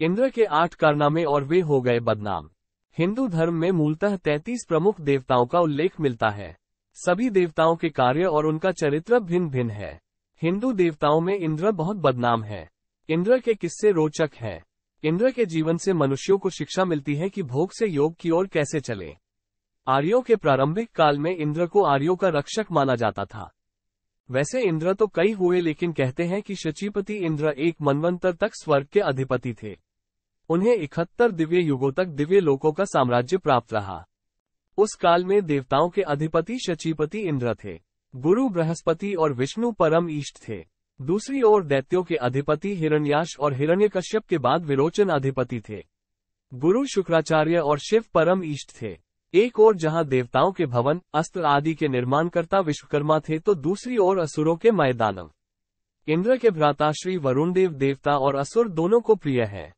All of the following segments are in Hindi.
इंद्र के आठ कारनामे और वे हो गए बदनाम हिंदू धर्म में मूलतः 33 प्रमुख देवताओं का उल्लेख मिलता है सभी देवताओं के कार्य और उनका चरित्र भिन्न भिन्न है हिंदू देवताओं में इंद्र बहुत बदनाम है इंद्र के किस्से रोचक है इंद्र के जीवन से मनुष्यों को शिक्षा मिलती है कि भोग से योग की ओर कैसे चले आर्यों के प्रारंभिक काल में इंद्र को आर्यों का रक्षक माना जाता था वैसे इंद्र तो कई हुए लेकिन कहते हैं कि शचिपति इंद्र एक मनवंतर तक स्वर्ग के अधिपति थे उन्हें इकहत्तर दिव्य युगों तक दिव्य लोकों का साम्राज्य प्राप्त रहा उस काल में देवताओं के अधिपति शचीपति इंद्र थे गुरु बृहस्पति और विष्णु परम ईष्ट थे दूसरी ओर दैत्यों के अधिपति हिरण्याश और हिरण्यकश्यप के बाद विरोचन अधिपति थे गुरु शुक्राचार्य और शिव परम ईष्ट थे एक ओर जहां देवताओं के भवन अस्त्र आदि के निर्माणकर्ता विश्वकर्मा थे तो दूसरी ओर असुरों के मैदानव इंद्र के भ्राता श्री देव देवता और असुर दोनों को प्रिय हैं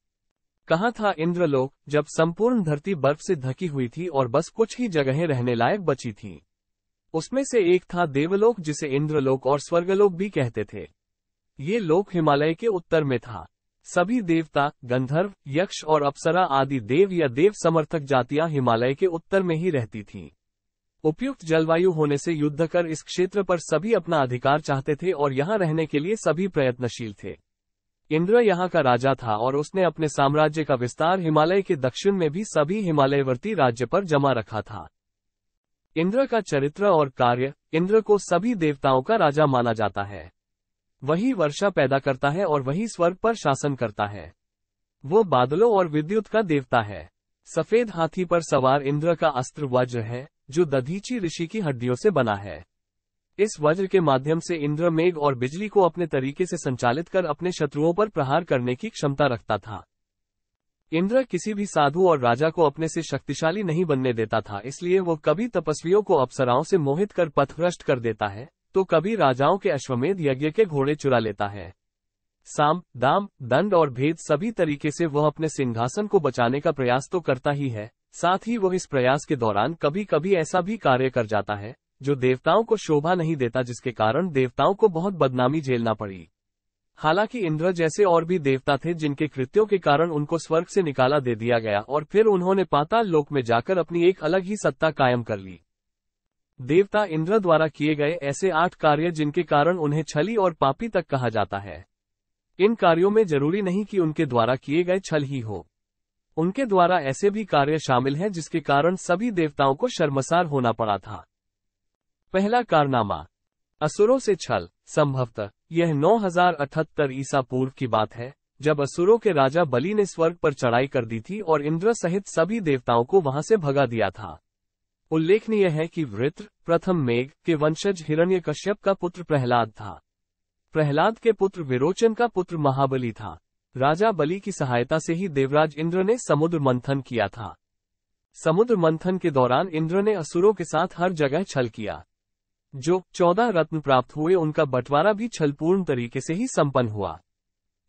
कहा था इंद्रलोक जब संपूर्ण धरती बर्फ से ढकी हुई थी और बस कुछ ही जगहें रहने लायक बची थी उसमें से एक था देवलोक जिसे इंद्रलोक और स्वर्गलोक भी कहते थे ये लोक हिमालय के उत्तर में था सभी देवता गंधर्व यक्ष और अप्सरा आदि देव या देव समर्थक जातियां हिमालय के उत्तर में ही रहती थीं। उपयुक्त जलवायु होने से युद्ध कर इस क्षेत्र पर सभी अपना अधिकार चाहते थे और यहाँ रहने के लिए सभी प्रयत्नशील थे इंद्र यहाँ का राजा था और उसने अपने साम्राज्य का विस्तार हिमालय के दक्षिण में भी सभी हिमालयवर्ती राज्य पर जमा रखा था इंद्र का चरित्र और कार्य इंद्र को सभी देवताओं का राजा माना जाता है वही वर्षा पैदा करता है और वही स्वर्ग पर शासन करता है वो बादलों और विद्युत का देवता है सफेद हाथी पर सवार इंद्र का अस्त्र वज्र है जो दधीची ऋषि की हड्डियों से बना है इस वज्र के माध्यम से इंद्र मेघ और बिजली को अपने तरीके से संचालित कर अपने शत्रुओं पर प्रहार करने की क्षमता रखता था इंद्र किसी भी साधु और राजा को अपने से शक्तिशाली नहीं बनने देता था इसलिए वो कभी तपस्वियों को अप्सराओं से मोहित कर पथभ्रष्ट कर देता है तो कभी राजाओं के अश्वमेध यज्ञ के घोड़े चुरा लेता है साम दाम दंड और भेद सभी तरीके से वह अपने सिंहासन को बचाने का प्रयास तो करता ही है साथ ही वह इस प्रयास के दौरान कभी कभी ऐसा भी कार्य कर जाता है जो देवताओं को शोभा नहीं देता जिसके कारण देवताओं को बहुत बदनामी झेलना पड़ी हालांकि इंद्र जैसे और भी देवता थे जिनके कृत्यों के कारण उनको स्वर्ग से निकाला दे दिया गया और फिर उन्होंने पाताल लोक में जाकर अपनी एक अलग ही सत्ता कायम कर ली देवता इंद्र द्वारा किए गए ऐसे आठ कार्य जिनके कारण उन्हें छली और पापी तक कहा जाता है इन कार्यों में जरूरी नहीं कि उनके द्वारा किए गए छल ही हो उनके द्वारा ऐसे भी कार्य शामिल हैं जिसके कारण सभी देवताओं को शर्मसार होना पड़ा था पहला कारनामा असुरों से छल संभवतः यह 9078 ईसा पूर्व की बात है जब असुरों के राजा बलि ने स्वर्ग पर चढ़ाई कर दी थी और इंद्र सहित सभी देवताओं को वहां से भगा दिया था उल्लेखनीय है कि वृत्र प्रथम मेघ के वंशज हिरण्य कश्यप का पुत्र प्रहलाद था प्रहलाद के पुत्र विरोचन का पुत्र महाबली था राजा बलि की सहायता से ही देवराज इंद्र ने समुद्र मंथन किया था समुद्र मंथन के दौरान इंद्र ने असुरों के साथ हर जगह छल किया जो चौदह रत्न प्राप्त हुए उनका बंटवारा भी छलपूर्ण तरीके से ही संपन्न हुआ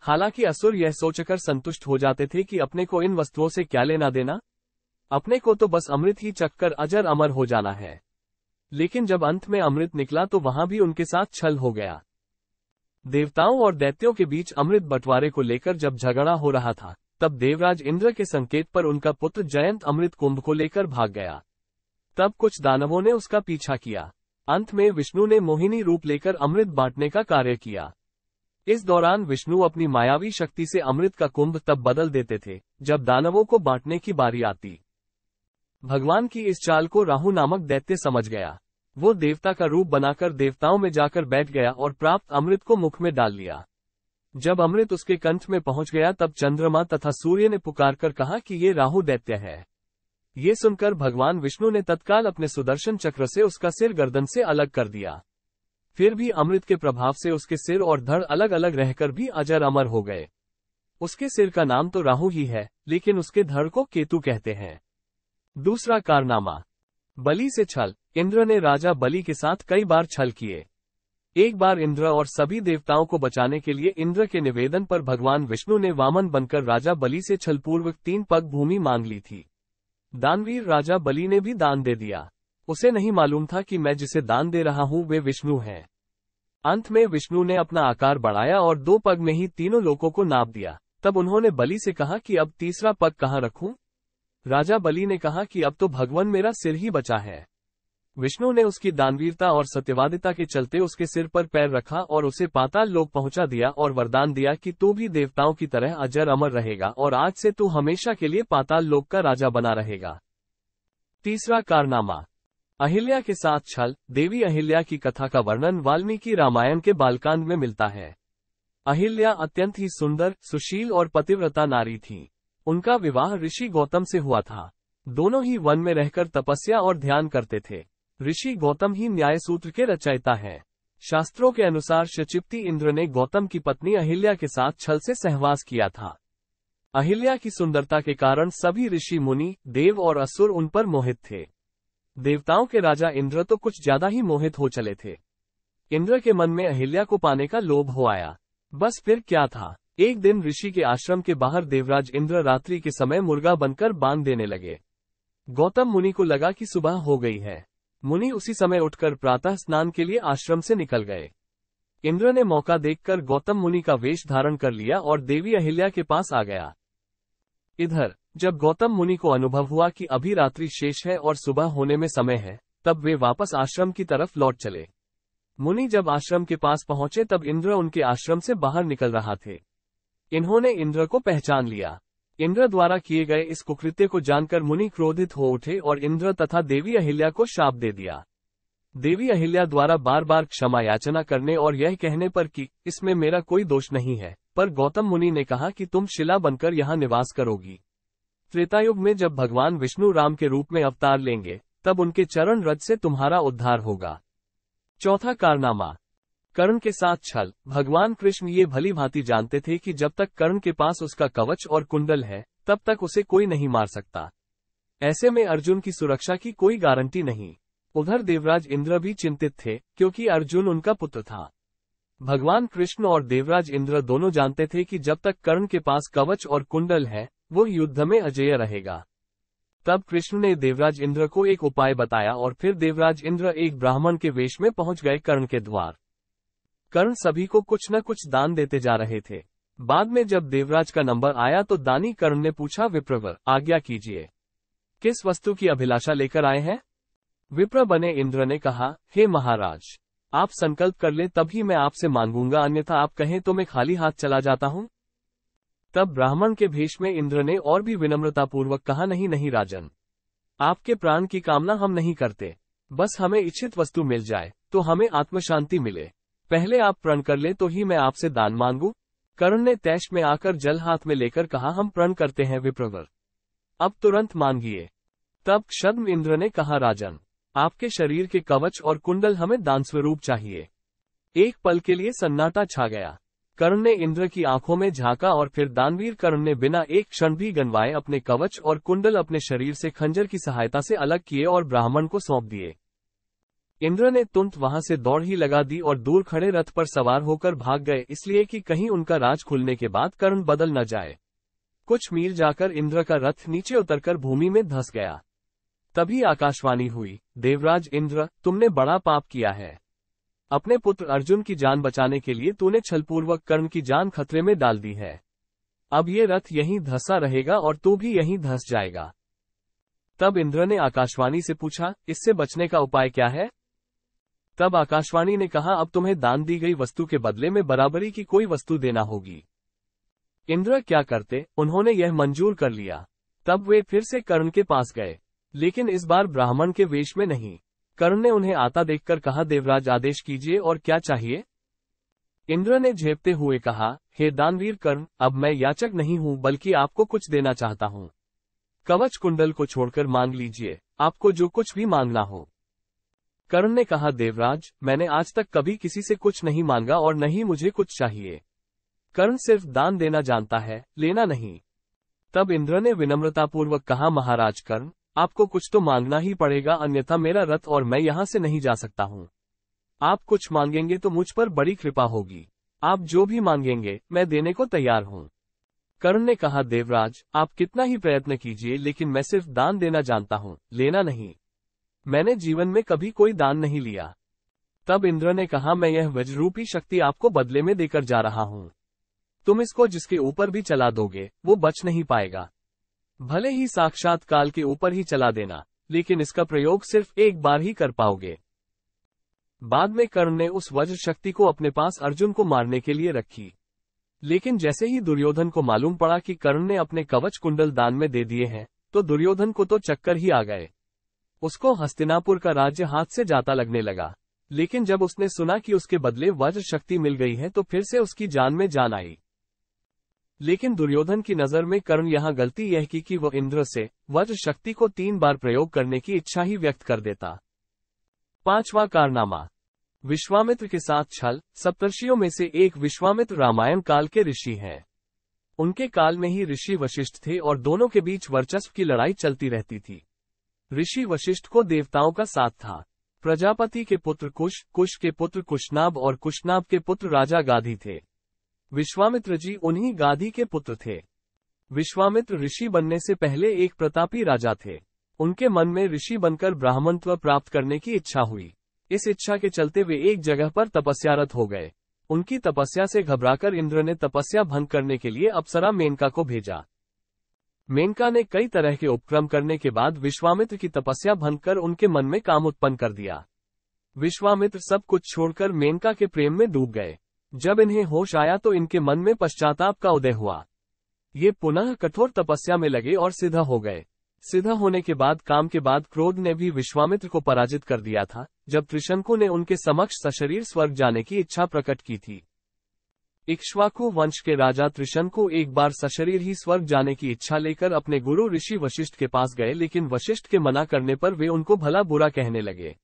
हालांकि असुर यह सोचकर संतुष्ट हो जाते थे कि अपने को इन वस्तुओं से क्या लेना देना अपने को तो बस अमृत ही चक्कर अजर अमर हो जाना है लेकिन जब अंत में अमृत निकला तो वहां भी उनके साथ छल हो गया देवताओं और दैत्यों के बीच अमृत बंटवारे को लेकर जब झगड़ा हो रहा था तब देवराज इंद्र के संकेत पर उनका पुत्र जयंत अमृत कुंभ को लेकर भाग गया तब कुछ दानवों ने उसका पीछा किया अंत में विष्णु ने मोहिनी रूप लेकर अमृत बांटने का कार्य किया इस दौरान विष्णु अपनी मायावी शक्ति से अमृत का कुंभ तब बदल देते थे जब दानवों को बांटने की बारी आती भगवान की इस चाल को राहु नामक दैत्य समझ गया वो देवता का रूप बनाकर देवताओं में जाकर बैठ गया और प्राप्त अमृत को मुख में डाल लिया जब अमृत उसके कंठ में पहुंच गया तब चंद्रमा तथा सूर्य ने पुकार कर कहा कि ये राहु दैत्य है ये सुनकर भगवान विष्णु ने तत्काल अपने सुदर्शन चक्र से उसका सिर गर्दन से अलग कर दिया फिर भी अमृत के प्रभाव से उसके सिर और धड़ अलग अलग रहकर भी अजर अमर हो गए उसके सिर का नाम तो राहु ही है लेकिन उसके धड़ को केतु कहते हैं दूसरा कारनामा बलि से छल इंद्र ने राजा बलि के साथ कई बार छल किए एक बार इंद्र और सभी देवताओं को बचाने के लिए इंद्र के निवेदन पर भगवान विष्णु ने वामन बनकर राजा बलि से छलपूर्वक तीन पग भूमि मांग ली थी दानवीर राजा बलि ने भी दान दे दिया उसे नहीं मालूम था कि मैं जिसे दान दे रहा हूँ वे विष्णु हैं अंत में विष्णु ने अपना आकार बढ़ाया और दो पग में ही तीनों लोगों को नाप दिया तब उन्होंने बलि से कहा कि अब तीसरा पग कहाँ रखूं? राजा बलि ने कहा कि अब तो भगवान मेरा सिर ही बचा है विष्णु ने उसकी दानवीरता और सत्यवादिता के चलते उसके सिर पर पैर रखा और उसे पाताल लोक पहुंचा दिया और वरदान दिया कि तू भी देवताओं की तरह अजर अमर रहेगा और आज से तू हमेशा के लिए पाताल लोक का राजा बना रहेगा तीसरा कारनामा अहिल्या के साथ छल देवी अहिल्या की कथा का वर्णन वाल्मीकि रामायण के बालकांड में मिलता है अहिल्या अत्यंत ही सुंदर सुशील और पतिव्रता नारी थी उनका विवाह ऋषि गौतम से हुआ था दोनों ही वन में रहकर तपस्या और ध्यान करते थे ऋषि गौतम ही न्याय सूत्र के रचयिता हैं। शास्त्रों के अनुसार शचिप्ति इंद्र ने गौतम की पत्नी अहिल्या के साथ छल से सहवास किया था अहिल्या की सुंदरता के कारण सभी ऋषि मुनि देव और असुर उन पर मोहित थे देवताओं के राजा इंद्र तो कुछ ज्यादा ही मोहित हो चले थे इंद्र के मन में अहिल्या को पाने का लोभ हो आया बस फिर क्या था एक दिन ऋषि के आश्रम के बाहर देवराज इंद्र रात्रि के समय मुर्गा बनकर बांध देने लगे गौतम मुनि को लगा कि सुबह हो गई है मुनि उसी समय उठकर प्रातः स्नान के लिए आश्रम से निकल गए इंद्र ने मौका देखकर गौतम मुनि का वेश धारण कर लिया और देवी अहिल्या के पास आ गया इधर जब गौतम मुनि को अनुभव हुआ कि अभी रात्रि शेष है और सुबह होने में समय है तब वे वापस आश्रम की तरफ लौट चले मुनि जब आश्रम के पास पहुंचे तब इंद्र उनके आश्रम से बाहर निकल रहा थे इन्होंने इंद्र को पहचान लिया इंद्र द्वारा किए गए इस कुकृत्य को जानकर मुनि क्रोधित हो उठे और इंद्र तथा देवी अहिल्या को शाप दे दिया देवी अहिल्या द्वारा बार बार क्षमा याचना करने और यह कहने पर कि इसमें मेरा कोई दोष नहीं है पर गौतम मुनि ने कहा कि तुम शिला बनकर यहाँ निवास करोगी त्रेतायुग में जब भगवान विष्णु राम के रूप में अवतार लेंगे तब उनके चरण रज से तुम्हारा उद्धार होगा चौथा कारनामा कर्ण के साथ छल भगवान कृष्ण ये भली भांति जानते थे कि जब तक कर्ण के पास उसका कवच और कुंडल है तब तक उसे कोई नहीं मार सकता ऐसे में अर्जुन की सुरक्षा की कोई गारंटी नहीं उधर देवराज इंद्र भी चिंतित थे क्योंकि अर्जुन उनका पुत्र था भगवान कृष्ण और देवराज इंद्र दोनों जानते थे कि जब तक कर्ण के पास कवच और कुंडल है वो युद्ध में अजय रहेगा तब कृष्ण ने देवराज इंद्र को एक उपाय बताया और फिर देवराज इंद्र एक ब्राह्मण के वेश में पहुंच गए कर्ण के द्वार कर्ण सभी को कुछ न कुछ दान देते जा रहे थे बाद में जब देवराज का नंबर आया तो दानी कर्ण ने पूछा विप्रवर आज्ञा कीजिए किस वस्तु की अभिलाषा लेकर आए हैं विप्र बने इंद्र ने कहा हे महाराज आप संकल्प कर ले तभी मैं आपसे मांगूंगा अन्यथा आप कहें तो मैं खाली हाथ चला जाता हूँ तब ब्राह्मण के भेष में इंद्र ने और भी विनम्रता पूर्वक कहा नहीं नहीं राजन आपके प्राण की कामना हम नहीं करते बस हमें इच्छित वस्तु मिल जाए तो हमें आत्मशांति मिले पहले आप प्रण कर ले तो ही मैं आपसे दान मांगू करुण ने तैश में आकर जल हाथ में लेकर कहा हम प्रण करते हैं विप्रवर अब तुरंत मांगिए तब क्षद्म इंद्र ने कहा राजन आपके शरीर के कवच और कुंडल हमें दान स्वरूप चाहिए एक पल के लिए सन्नाटा छा गया कर्ण ने इंद्र की आंखों में झांका और फिर दानवीर कर्ण ने बिना एक क्षण भी गनवाए अपने कवच और कुंडल अपने शरीर से खंजर की सहायता से अलग किए और ब्राह्मण को सौंप दिए इंद्र ने तुंत वहां से दौड़ ही लगा दी और दूर खड़े रथ पर सवार होकर भाग गए इसलिए कि कहीं उनका राज खुलने के बाद कर्ण बदल न जाए कुछ मील जाकर इंद्र का रथ नीचे उतरकर भूमि में धस गया तभी आकाशवाणी हुई देवराज इंद्र तुमने बड़ा पाप किया है अपने पुत्र अर्जुन की जान बचाने के लिए तूने छलपूर्वक कर्ण की जान खतरे में डाल दी है अब ये रथ यहीं धसा रहेगा और तू भी यहीं धस जाएगा तब इंद्र ने आकाशवाणी से पूछा इससे बचने का उपाय क्या है तब आकाशवाणी ने कहा अब तुम्हें दान दी गई वस्तु के बदले में बराबरी की कोई वस्तु देना होगी इंद्र क्या करते उन्होंने यह मंजूर कर लिया तब वे फिर से कर्ण के पास गए लेकिन इस बार ब्राह्मण के वेश में नहीं कर्ण ने उन्हें आता देखकर कहा देवराज आदेश कीजिए और क्या चाहिए इंद्र ने झेपते हुए कहा हे दानवीर कर्ण अब मैं याचक नहीं हूँ बल्कि आपको कुछ देना चाहता हूँ कवच कुंडल को छोड़कर मांग लीजिए आपको जो कुछ भी मांगना हो कर्ण ने कहा देवराज मैंने आज तक कभी किसी से कुछ नहीं मांगा और न ही मुझे कुछ चाहिए कर्ण सिर्फ दान देना जानता है लेना नहीं तब इंद्र ने विनम्रतापूर्वक कहा महाराज कर्ण आपको कुछ तो मांगना ही पड़ेगा अन्यथा मेरा रथ और मैं यहाँ से नहीं जा सकता हूँ आप कुछ मांगेंगे तो मुझ पर बड़ी कृपा होगी आप जो भी मांगेंगे मैं देने को तैयार हूँ कर्ण ने कहा देवराज आप कितना ही प्रयत्न कीजिए लेकिन मैं सिर्फ दान देना जानता हूँ लेना नहीं मैंने जीवन में कभी कोई दान नहीं लिया तब इंद्र ने कहा मैं यह वज्रूपी शक्ति आपको बदले में देकर जा रहा हूँ तुम इसको जिसके ऊपर भी चला दोगे वो बच नहीं पाएगा भले ही साक्षात काल के ऊपर ही चला देना लेकिन इसका प्रयोग सिर्फ एक बार ही कर पाओगे बाद में कर्ण ने उस वज्र शक्ति को अपने पास अर्जुन को मारने के लिए रखी लेकिन जैसे ही दुर्योधन को मालूम पड़ा कि कर्ण ने अपने कवच कुंडल दान में दे दिए हैं तो दुर्योधन को तो चक्कर ही आ गए उसको हस्तिनापुर का राज्य हाथ से जाता लगने लगा लेकिन जब उसने सुना कि उसके बदले वज्र शक्ति मिल गई है तो फिर से उसकी जान में जान आई लेकिन दुर्योधन की नजर में कर्ण यहाँ गलती यह की कि वह इंद्र से वज्र शक्ति को तीन बार प्रयोग करने की इच्छा ही व्यक्त कर देता पांचवा कारनामा विश्वामित्र के साथ छल सप्तर्षियों में से एक विश्वामित्र रामायण काल के ऋषि हैं उनके काल में ही ऋषि वशिष्ठ थे और दोनों के बीच वर्चस्व की लड़ाई चलती रहती थी ऋषि वशिष्ठ को देवताओं का साथ था प्रजापति के पुत्र कुश कुश के पुत्र कुशनाब और कुशनाब के पुत्र राजा गाधी थे विश्वामित्र जी उन्हीं गाधी के पुत्र थे विश्वामित्र ऋषि बनने से पहले एक प्रतापी राजा थे उनके मन में ऋषि बनकर ब्राह्मणत्व प्राप्त करने की इच्छा हुई इस इच्छा के चलते वे एक जगह पर तपस्यारत हो गए उनकी तपस्या से घबराकर इंद्र ने तपस्या भंग करने के लिए अप्सरा मेनका को भेजा मेनका ने कई तरह के उपक्रम करने के बाद विश्वामित्र की तपस्या भंग कर उनके मन में काम उत्पन्न कर दिया विश्वामित्र सब कुछ छोड़कर मेनका के प्रेम में डूब गए जब इन्हें होश आया तो इनके मन में पश्चाताप का उदय हुआ ये पुनः कठोर तपस्या में लगे और सीधा हो गए सीधा होने के बाद काम के बाद क्रोध ने भी विश्वामित्र को पराजित कर दिया था जब त्रिशंकु ने उनके समक्ष सशरीर स्वर्ग जाने की इच्छा प्रकट की थी इक्ष्वाकु वंश के राजा त्रिशन को एक बार सशरीर ही स्वर्ग जाने की इच्छा लेकर अपने गुरु ऋषि वशिष्ठ के पास गए लेकिन वशिष्ठ के मना करने पर वे उनको भला बुरा कहने लगे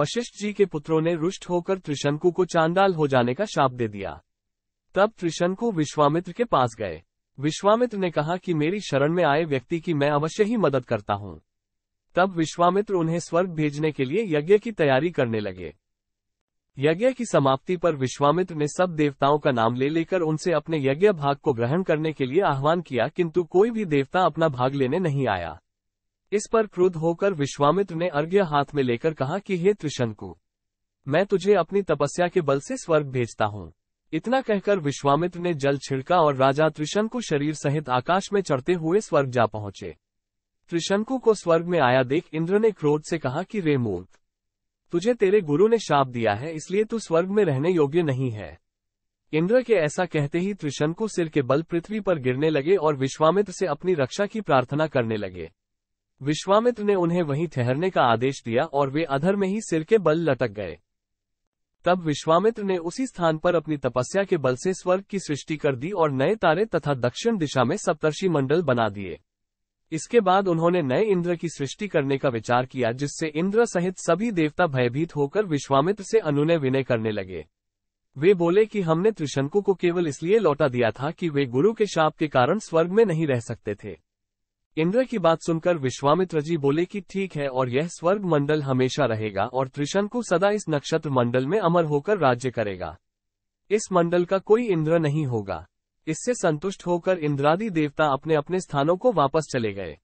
वशिष्ठ जी के पुत्रों ने रुष्ट होकर त्रिशंकु को चांदाल हो जाने का शाप दे दिया तब त्रिशंकु विश्वामित्र के पास गए विश्वामित्र ने कहा कि मेरी शरण में आए व्यक्ति की मैं अवश्य ही मदद करता हूँ तब विश्वामित्र उन्हें स्वर्ग भेजने के लिए यज्ञ की तैयारी करने लगे यज्ञ की समाप्ति पर विश्वामित्र ने सब देवताओं का नाम ले लेकर उनसे अपने यज्ञ भाग को ग्रहण करने के लिए आह्वान किया किंतु कोई भी देवता अपना भाग लेने नहीं आया इस पर क्रोध होकर विश्वामित्र ने अर्घ्य हाथ में लेकर कहा कि हे त्रिशंकु मैं तुझे अपनी तपस्या के बल से स्वर्ग भेजता हूँ इतना कहकर विश्वामित्र ने जल छिड़का और राजा त्रिशंकु शरीर सहित आकाश में चढ़ते हुए स्वर्ग जा पहुंचे त्रिशंकु को स्वर्ग में आया देख इंद्र ने क्रोध से कहा कि रे मूर्ख तुझे तेरे गुरु ने शाप दिया है इसलिए तू स्वर्ग में रहने योग्य नहीं है इंद्र के ऐसा कहते ही त्रिशंकु सिर के बल पृथ्वी पर गिरने लगे और विश्वामित्र से अपनी रक्षा की प्रार्थना करने लगे विश्वामित्र ने उन्हें वहीं ठहरने का आदेश दिया और वे अधर में ही सिर के बल लटक गए तब विश्वामित्र ने उसी स्थान पर अपनी तपस्या के बल से स्वर्ग की सृष्टि कर दी और नए तारे तथा दक्षिण दिशा में सप्तर्षि मंडल बना दिए इसके बाद उन्होंने नए इंद्र की सृष्टि करने का विचार किया जिससे इंद्र सहित सभी देवता भयभीत होकर विश्वामित्र से अनुनय विनय करने लगे वे बोले कि हमने त्रिशंकु को केवल इसलिए लौटा दिया था कि वे गुरु के शाप के कारण स्वर्ग में नहीं रह सकते थे इंद्र की बात सुनकर विश्वामित्र जी बोले कि ठीक है और यह स्वर्ग मंडल हमेशा रहेगा और त्रिशंकु सदा इस नक्षत्र मंडल में अमर होकर राज्य करेगा इस मंडल का कोई इंद्र नहीं होगा इससे संतुष्ट होकर इंद्रादी देवता अपने अपने स्थानों को वापस चले गए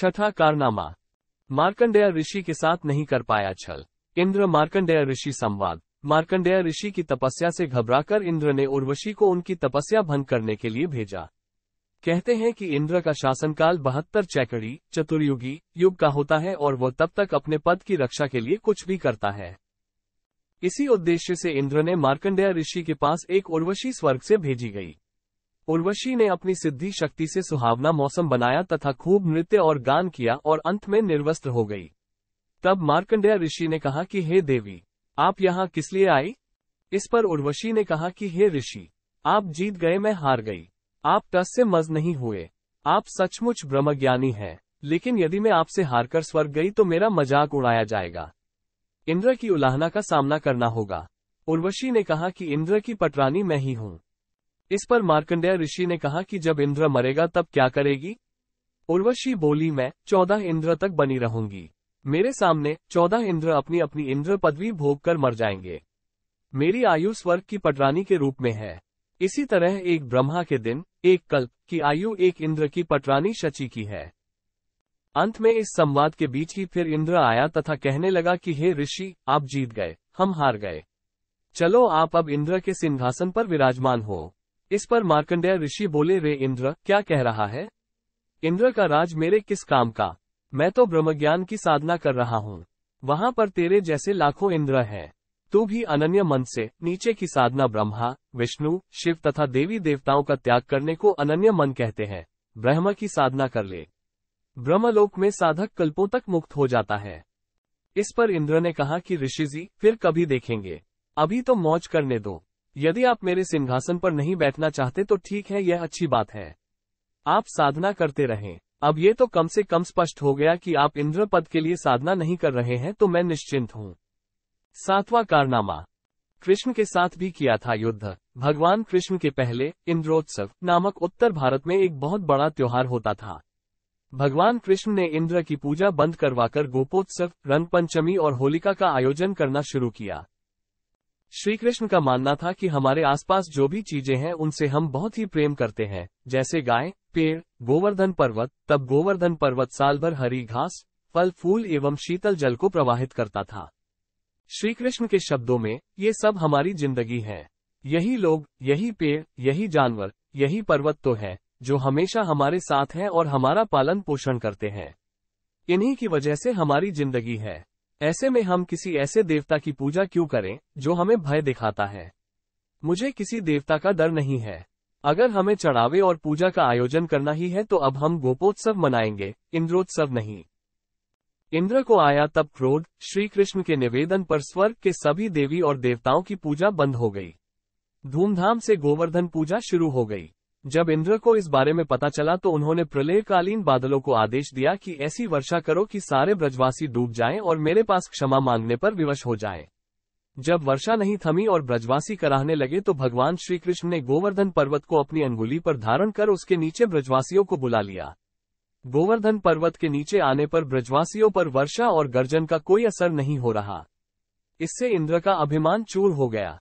छठा कारनामा मार्कंडेय ऋषि के साथ नहीं कर पाया छल इंद्र मार्कंडेय ऋषि संवाद मार्कंडेय ऋषि की तपस्या से घबराकर इंद्र ने उर्वशी को उनकी तपस्या भंग करने के लिए भेजा कहते हैं कि इंद्र का शासनकाल बहत्तर चैकड़ी चतुर्युगी युग का होता है और वह तब तक अपने पद की रक्षा के लिए कुछ भी करता है इसी उद्देश्य से इंद्र ने मार्कंडेय ऋषि के पास एक उर्वशी स्वर्ग से भेजी गई उर्वशी ने अपनी सिद्धि शक्ति से सुहावना मौसम बनाया तथा खूब नृत्य और गान किया और अंत में निर्वस्त्र हो गई तब मार्कंडेय ऋषि ने कहा कि हे देवी आप यहाँ किस लिए आई इस पर उर्वशी ने कहा कि हे ऋषि आप जीत गए मैं हार गई आप टस से मज नहीं हुए आप सचमुच ब्रह्मज्ञानी हैं लेकिन यदि मैं आपसे हारकर स्वर्ग गई तो मेरा मजाक उड़ाया जाएगा इंद्र की उलाहना का सामना करना होगा उर्वशी ने कहा कि इंद्र की पटरानी मैं ही हूँ इस पर मार्कंडेय ऋषि ने कहा कि जब इंद्र मरेगा तब क्या करेगी उर्वशी बोली मैं चौदह इंद्र तक बनी रहूंगी मेरे सामने चौदह इंद्र अपनी अपनी इंद्र पदवी भोग कर मर जाएंगे मेरी आयु स्वर्ग की पटरानी के रूप में है इसी तरह एक ब्रह्मा के दिन एक कल्प की आयु एक इंद्र की पटरानी शची की है अंत में इस संवाद के बीच ही फिर इंद्र आया तथा कहने लगा कि हे ऋषि आप जीत गए हम हार गए चलो आप अब इंद्र के सिंहासन पर विराजमान हो इस पर मार्कंडेय ऋषि बोले रे इंद्र क्या कह रहा है इंद्र का राज मेरे किस काम का मैं तो ब्रह्मज्ञान की साधना कर रहा हूँ वहाँ पर तेरे जैसे लाखों इंद्र हैं तू भी अनन्य मन से नीचे की साधना ब्रह्मा विष्णु शिव तथा देवी देवताओं का त्याग करने को अनन्य मन कहते हैं ब्रह्म की साधना कर ले ब्रह्मलोक में साधक कल्पों तक मुक्त हो जाता है इस पर इंद्र ने कहा कि जी फिर कभी देखेंगे अभी तो मौज करने दो यदि आप मेरे सिंहासन पर नहीं बैठना चाहते तो ठीक है यह अच्छी बात है आप साधना करते रहें अब ये तो कम से कम स्पष्ट हो गया कि आप इंद्र पद के लिए साधना नहीं कर रहे हैं तो मैं निश्चिंत हूँ सातवा कारनामा कृष्ण के साथ भी किया था युद्ध भगवान कृष्ण के पहले इंद्रोत्सव नामक उत्तर भारत में एक बहुत बड़ा त्योहार होता था भगवान कृष्ण ने इंद्र की पूजा बंद करवाकर गोपोत्सव रंग पंचमी और होलिका का आयोजन करना शुरू किया श्री कृष्ण का मानना था कि हमारे आसपास जो भी चीजें हैं उनसे हम बहुत ही प्रेम करते हैं जैसे गाय पेड़ गोवर्धन पर्वत तब गोवर्धन पर्वत साल भर हरी घास फल फूल एवं शीतल जल को प्रवाहित करता था श्री कृष्ण के शब्दों में ये सब हमारी जिंदगी है यही लोग यही पेड़ यही जानवर यही पर्वत तो है जो हमेशा हमारे साथ हैं और हमारा पालन पोषण करते हैं इन्हीं की वजह से हमारी जिंदगी है ऐसे में हम किसी ऐसे देवता की पूजा क्यों करें जो हमें भय दिखाता है मुझे किसी देवता का डर नहीं है अगर हमें चढ़ावे और पूजा का आयोजन करना ही है तो अब हम गोपोत्सव मनाएंगे इंद्रोत्सव नहीं इंद्र को आया तब क्रोध श्री कृष्ण के निवेदन पर स्वर्ग के सभी देवी और देवताओं की पूजा बंद हो गई धूमधाम से गोवर्धन पूजा शुरू हो गई जब इंद्र को इस बारे में पता चला तो उन्होंने प्रलयकालीन बादलों को आदेश दिया कि ऐसी वर्षा करो कि सारे ब्रजवासी डूब जाएं और मेरे पास क्षमा मांगने पर विवश हो जाएं। जब वर्षा नहीं थमी और ब्रजवासी कराहने लगे तो भगवान श्री कृष्ण ने गोवर्धन पर्वत को अपनी अंगुली पर धारण कर उसके नीचे ब्रजवासियों को बुला लिया गोवर्धन पर्वत के नीचे आने पर ब्रजवासियों पर वर्षा और गर्जन का कोई असर नहीं हो रहा इससे इंद्र का अभिमान चूर हो गया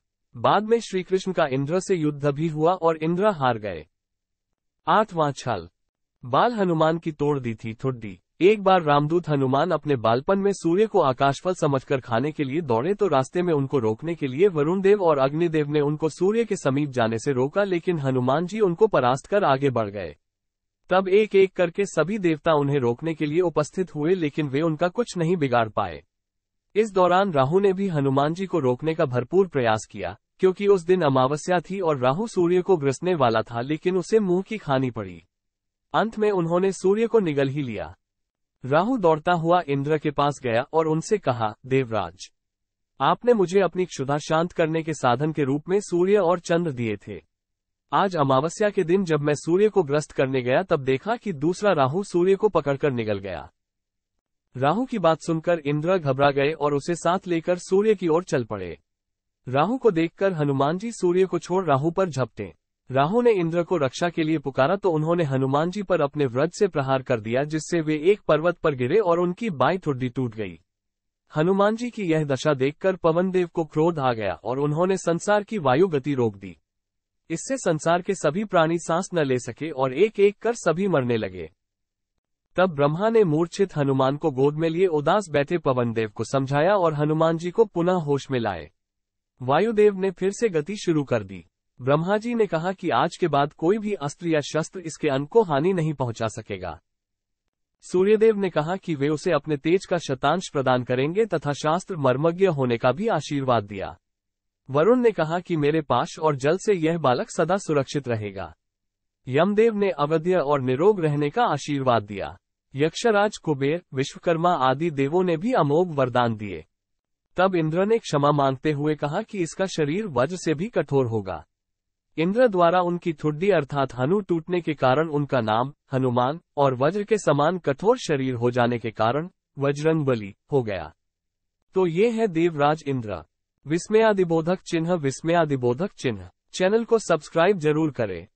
बाद में श्रीकृष्ण का इंद्र से युद्ध भी हुआ और इंद्र हार गए आठवां छल बाल हनुमान की तोड़ दी थी थुड्डी एक बार रामदूत हनुमान अपने बालपन में सूर्य को आकाशफल समझकर खाने के लिए दौड़े तो रास्ते में उनको रोकने के लिए वरुण देव और अग्निदेव ने उनको सूर्य के समीप जाने से रोका लेकिन हनुमान जी उनको परास्त कर आगे बढ़ गए तब एक एक करके सभी देवता उन्हें रोकने के लिए उपस्थित हुए लेकिन वे उनका कुछ नहीं बिगाड़ पाए इस दौरान राहू ने भी हनुमान जी को रोकने का भरपूर प्रयास किया क्योंकि उस दिन अमावस्या थी और राहु सूर्य को ग्रसने वाला था लेकिन उसे मुंह की खानी पड़ी अंत में उन्होंने सूर्य को निगल ही लिया राहु दौड़ता हुआ इंद्र के पास गया और उनसे कहा देवराज आपने मुझे अपनी क्षुधा शांत करने के साधन के रूप में सूर्य और चंद्र दिए थे आज अमावस्या के दिन जब मैं सूर्य को ग्रस्त करने गया तब देखा कि दूसरा राहु सूर्य को पकड़कर निगल गया राहु की बात सुनकर इंद्र घबरा गए और उसे साथ लेकर सूर्य की ओर चल पड़े राहु को देखकर हनुमान जी सूर्य को छोड़ राहु पर झपटे राहु ने इंद्र को रक्षा के लिए पुकारा तो उन्होंने हनुमान जी पर अपने व्रत से प्रहार कर दिया जिससे वे एक पर्वत पर गिरे और उनकी बाई थुड्डी टूट गई हनुमान जी की यह दशा देखकर पवन देव को क्रोध आ गया और उन्होंने संसार की वायु गति रोक दी इससे संसार के सभी प्राणी सांस न ले सके और एक एक कर सभी मरने लगे तब ब्रह्मा ने मूर्छित हनुमान को गोद में लिए उदास बैठे पवन देव को समझाया और हनुमान जी को पुनः होश में लाए वायुदेव ने फिर से गति शुरू कर दी ब्रह्मा जी ने कहा कि आज के बाद कोई भी अस्त्र या शस्त्र इसके अन्न को हानि नहीं पहुंचा सकेगा सूर्यदेव ने कहा कि वे उसे अपने तेज का शतांश प्रदान करेंगे तथा शास्त्र मर्मज्ञ होने का भी आशीर्वाद दिया वरुण ने कहा कि मेरे पाश और जल से यह बालक सदा सुरक्षित रहेगा यमदेव ने अवध्य और निरोग रहने का आशीर्वाद दिया यक्षराज कुबेर विश्वकर्मा आदि देवों ने भी अमोघ वरदान दिए तब इंद्र ने क्षमा मांगते हुए कहा कि इसका शरीर वज्र से भी कठोर होगा इंद्र द्वारा उनकी थुड्डी अर्थात हनु टूटने के कारण उनका नाम हनुमान और वज्र के समान कठोर शरीर हो जाने के कारण वज्रंग हो गया तो ये है देवराज इंद्र विस्मयादिबोधक चिन्ह विस्मयादिबोधक चिन्ह चैनल को सब्सक्राइब जरूर करें